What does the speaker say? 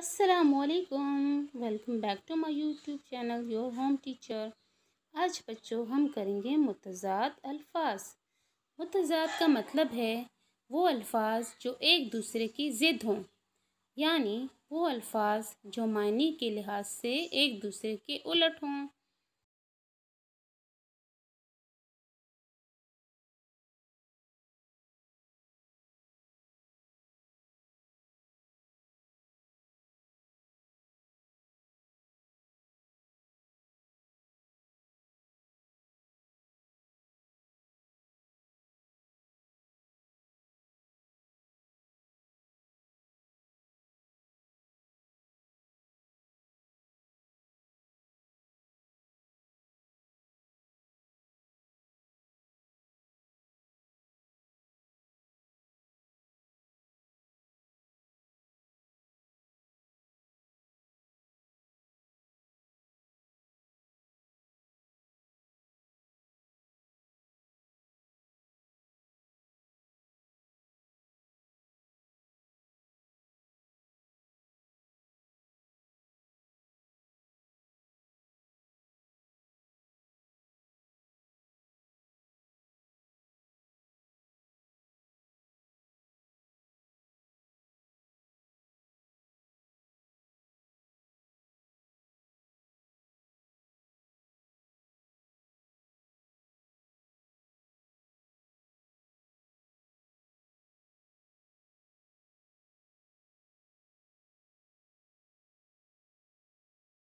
असलकुम welcome back to my YouTube channel your home teacher आज बच्चों हम करेंगे मतजाद अल्फाज मतजाद का मतलब है वो अल्फाज जो एक दूसरे की ज़िद हों यानी वो अल्फाज जो मायने के लिहाज से एक दूसरे के उलट हों